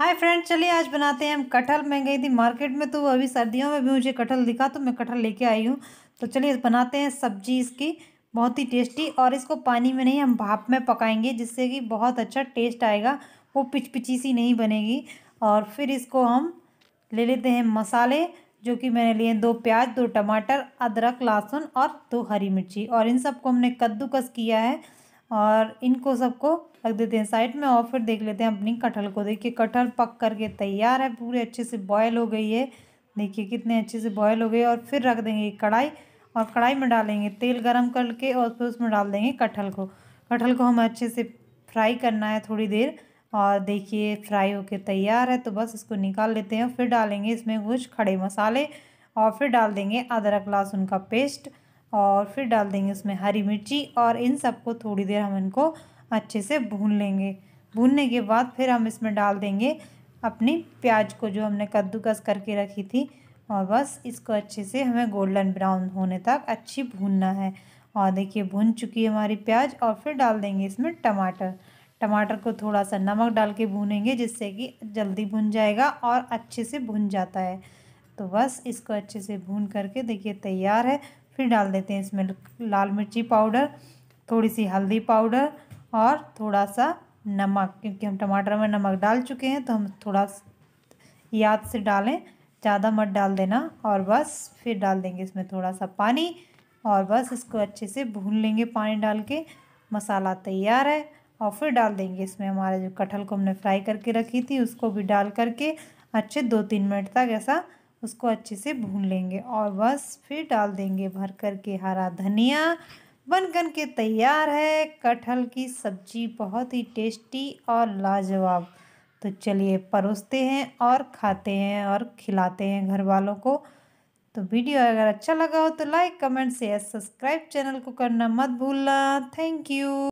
hi friend चलिए आज बनाते हैं हम कटहल मैं गई थी मार्केट में तो अभी सर्दियों में भी मुझे कटहल दिखा तो मैं कटहल लेके आई हूँ तो चलिए बनाते हैं सब्जी इसकी बहुत ही टेस्टी और इसको पानी में नहीं हम भाप में पकाएंगे जिससे कि बहुत अच्छा टेस्ट आएगा वो पिचपिची सी नहीं बनेगी और फिर इसको हम ले लेते हैं मसाले जो कि मैंने लिए दो प्याज दो टमाटर अदरक लहसुन और दो हरी मिर्ची और इन सबको हमने कद्दूकस किया है और इनको सबको रख देते हैं साइड में और फिर देख लेते हैं अपनी कटहल को देखिए कटहल पक करके तैयार है पूरे अच्छे से बॉयल हो गई है देखिए कितने अच्छे से बॉयल हो गई और फिर रख देंगे कढ़ाई और कढ़ाई में डालेंगे तेल गरम करके और फिर उसमें डाल देंगे कटहल को कटहल को हमें अच्छे से फ्राई करना है थोड़ी देर और देखिए फ्राई होके तैयार है तो बस इसको निकाल लेते हैं फिर डालेंगे इसमें कुछ खड़े मसाले और फिर डाल देंगे अदरक लहसुन का पेस्ट और फिर डाल देंगे उसमें हरी मिर्ची और इन सबको थोड़ी देर हम इनको अच्छे से भून लेंगे भूनने के बाद फिर हम इसमें डाल देंगे अपनी प्याज को जो हमने कद्दूकस करके रखी थी और बस इसको अच्छे से हमें गोल्डन ब्राउन होने तक अच्छी भूनना है और देखिए भून चुकी है हमारी प्याज और फिर डाल देंगे इसमें टमाटर टमाटर को थोड़ा सा नमक डाल के भूनेंगे जिससे कि जल्दी भुन जाएगा और अच्छे से भुन जाता है तो बस इसको अच्छे से भून करके देखिए तैयार है फिर डाल देते हैं इसमें लाल मिर्ची पाउडर थोड़ी सी हल्दी पाउडर और थोड़ा सा नमक क्योंकि हम टमाटर में नमक डाल चुके हैं तो हम थोड़ा याद से डालें ज़्यादा मत डाल देना और बस फिर डाल देंगे इसमें थोड़ा सा पानी और बस इसको अच्छे से भून लेंगे पानी डाल के मसाला तैयार है और फिर डाल देंगे इसमें हमारे जो कटहल को हमने फ्राई करके रखी थी उसको भी डाल करके अच्छे दो तीन मिनट तक ऐसा उसको अच्छे से भून लेंगे और बस फिर डाल देंगे भर कर के हरा धनिया बन के तैयार है कटहल की सब्जी बहुत ही टेस्टी और लाजवाब तो चलिए परोसते हैं और खाते हैं और खिलाते हैं घर वालों को तो वीडियो अगर अच्छा लगा हो तो like comment share subscribe channel को करना मत भूलना थैंक यू